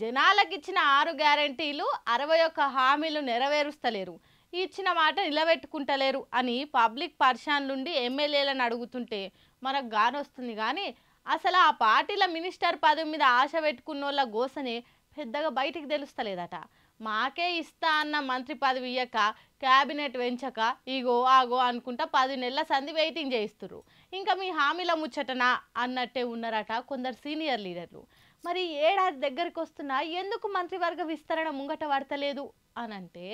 జనాలకు ఇచ్చిన ఆరు గ్యారంటీలు అరవై ఒక్క హామీలు నెరవేరుస్తలేరు ఇచ్చిన మాట నిలబెట్టుకుంటలేరు అని పబ్లిక్ పర్షన్ నుండి ఎమ్మెల్యేలను అడుగుతుంటే మనకు గానొస్తుంది కానీ అసలు ఆ పార్టీల మినిస్టర్ పదవి మీద ఆశ పెట్టుకున్న వాళ్ళ గోసనే పెద్దగా బయటికి తెలుస్తలేదట మాకే ఇస్తా అన్న మంత్రి పదవి ఇయ్యక క్యాబినెట్ పెంచక ఇగో ఆగో అనుకుంటా పది నెలల సంధి వెయిటింగ్ చేయిస్తురు ఇంకా మీ హామీల ముచ్చటనా అన్నట్టే ఉన్నారట కొందరు సీనియర్ లీడర్లు మరి ఏడాది దగ్గరికి వస్తున్నా ఎందుకు మంత్రివర్గ విస్తరణ ముంగట పడతలేదు అనంటే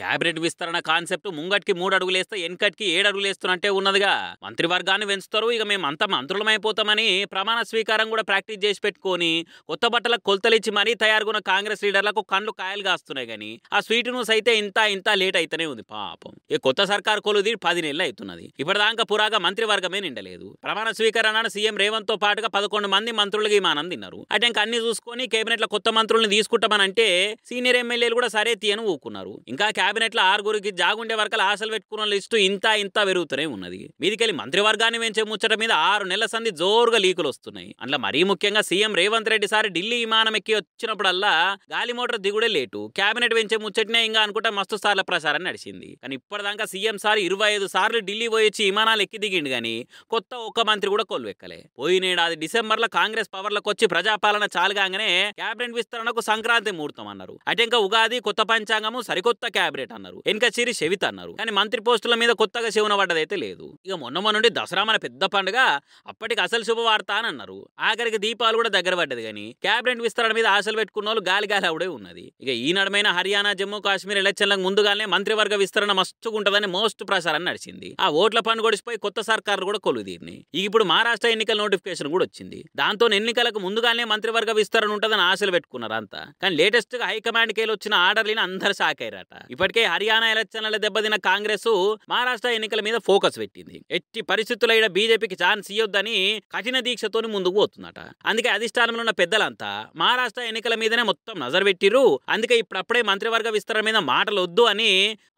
క్యాబినెట్ విస్తరణ కాన్సెప్ట్ ముంగట్కి మూడు అడుగులేస్తే ఎన్కట్కి ఏడు అడుగులేస్తున్నట్టే ఉన్నదిగా మంత్రివర్గాన్ని పెంచుతారు ఇక మేమంతా మంత్రులమైపోతామని ప్రమాణ స్వీకారం కూడా ప్రాక్టీస్ చేసి పెట్టుకొని కొత్త బట్టలకు కొలతలిచ్చి మరీ తయారుగున్న కాంగ్రెస్ లీడర్లకు కండ్లు కాయలు కాస్తున్నాయి కానీ ఆ స్వీట్ న్యూస్ అయితే ఇంత ఇంత లేట్ అయితేనే ఉంది పాపం ఈ కొత్త సర్కార్ కొలుది పది నెలలు అవుతున్నది ఇప్పటిదాకా పురాగా మంత్రివర్గమే నిండలేదు ప్రమాణ స్వీకరణ సీఎం రేవంత్ తో పాటుగా పదకొండు మంది మంత్రులకి మానం తిన్నారు అటు ఇంకా అన్ని చూసుకొని కేబినెట్ లో కొత్త మంత్రుల్ని అంటే సీనియర్ ఎమ్మెల్యేలు కూడా సరే తీయని ఊకున్నారు ఇంకా కేబినెట్లో ఆరుగురికి జాగుండే వరకల ఆశలు పెట్టుకున్న లిస్టు ఇంత ఇంత పెరుగుతూనే ఉన్నది మీదికెళ్ళి మంత్రివర్గాన్ని పెంచే ముచ్చట మీద ఆరు నెలల సంధి జోరుగా లీకులు వస్తున్నాయి అందులో మరీ ముఖ్యంగా సీఎం రేవంత్ రెడ్డి సారి ఢిల్లీ విమానం ఎక్కి వచ్చినప్పుడల్లా గాలి మోటార్ దిగుడే లేటు కేబినెట్ పెంచే ముచ్చటనే ఇంకా అనుకుంటే మస్తు సార్ల ప్రసారం నడిచింది కానీ ఇప్పటిదాకా సీఎం సార్ ఇరవై ఐదు సార్లు ఢిల్లీ పోయొచ్చి విమానాలు ఎక్కి దిగిండు కానీ కొత్త ఒక్క మంత్రి కూడా కొలువెక్కలే పోయినేడాది డిసెంబర్లో కాంగ్రెస్ పవర్లకు వచ్చి ప్రజాపాలన చాలుగానే కేబినెట్ విస్తరణకు సంక్రాంతి ముహూర్తం అన్నారు అంటే ఇంకా ఉగాది కొత్త పంచాంగము సరికొత్త కేబినెట్ క్యాబినెట్ అన్నారు వెనక సిరి చెవిత అన్నారు కానీ మంత్రి పోస్టుల మీద కొత్తగా శివన పడ్డదైతే లేదు ఇక మొన్న నుండి దసరా మన పెద్ద పండుగ అప్పటికి అసలు శుభవార్త అని అన్నారు ఆఖరికి దీపాలు కూడా దగ్గర పడ్డది కానీ క్యాబినెట్ విస్తరణ మీద ఆశలు పెట్టుకున్న వాళ్ళు గాలి గాలి అవుడే ఉన్నది ఇక ఈ నడమైన హర్యానా జమ్మూ కాశ్మీర్ ఎలక్షన్లకు ముందుగానే మంత్రివర్గ విస్తరణ మస్తుగుంటదని మోస్ట్ ప్రసారం నడిచింది ఆ ఓట్ల పండు గొడిచిపోయి కొత్త సర్కారు కూడా కొలుదీరిని ఇక ఇప్పుడు మహారాష్ట్ర ఎన్నికల నోటిఫికేషన్ కూడా వచ్చింది దాంతో ఎన్నికలకు ముందుగానే మంత్రివర్గ విస్తరణ ఉంటుందని ఆశలు పెట్టుకున్నారు అంతా కానీ లేటెస్ట్ గా హైకమాండ్ కేలు వచ్చిన లేని అందరు షాక్ అయ్యారట ఇప్పటికే హర్యానా ఎలక్షన్ల దెబ్బతిన్న కాంగ్రెస్ మహారాష్ట్ర ఎన్నికల మీద ఫోకస్ పెట్టింది ఎట్టి పరిస్థితుల్లో ఇక్కడ బీజేపీకి ఛాన్స్ ఇవ్వద్దని కఠిన దీక్షతోని ముందుకు పోతుందట అందుకే అధిష్టానంలో ఉన్న పెద్దలంతా మహారాష్ట్ర ఎన్నికల మీదనే మొత్తం నజర్ పెట్టిరు అందుకే ఇప్పుడప్పుడే మంత్రివర్గ విస్తరణ మీద మాటలు వద్దు అని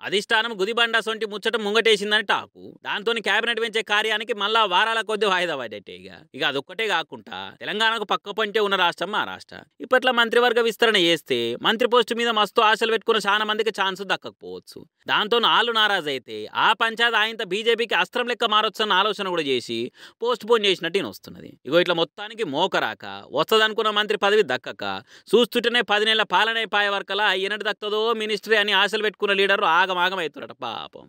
అధిష్టానం గుదిబండా సొంటి ముచ్చట ముంగటేసిందని టాకు దాంతో కేబినెట్ పెంచే కార్యానికి మళ్ళా వారాల కొద్ది వాయిదా పడేటే ఇక ఇక అదొక్కటే కాకుండా తెలంగాణకు పక్క పంటే ఉన్న రాష్ట్రం మహారాష్ట్ర ఇప్పట్లో మంత్రివర్గ విస్తరణ చేస్తే మంత్రి పోస్టు మీద మస్తు ఆశలు పెట్టుకున్న చాలా మందికి ఛాన్స్ దక్కకపోవచ్చు దాంతో వాళ్ళు నారాజ్ అయితే ఆ పంచాయత్ ఆయన బీజేపీకి అస్త్రం లెక్క మారొచ్చన్న ఆలోచన కూడా చేసి పోస్ట్ పోన్ చేసినట్టు ఈయన వస్తున్నది ఇగో ఇట్లా మొత్తానికి మోకరాక వస్తుందనుకున్న మంత్రి పదవి దక్కక చూస్తుంటేనే పది నెలల పాలనైపోయే వరకలా ఎన్నటి దక్కదో మినిస్ట్రీ అని ఆశలు పెట్టుకున్న లీడరు ఆగమాగం పాపం